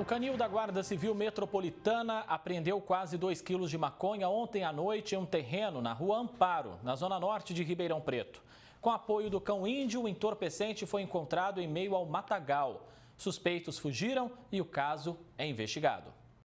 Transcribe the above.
O canil da Guarda Civil Metropolitana apreendeu quase 2 quilos de maconha ontem à noite em um terreno na rua Amparo, na zona norte de Ribeirão Preto. Com apoio do cão índio, o entorpecente foi encontrado em meio ao matagal. Suspeitos fugiram e o caso é investigado.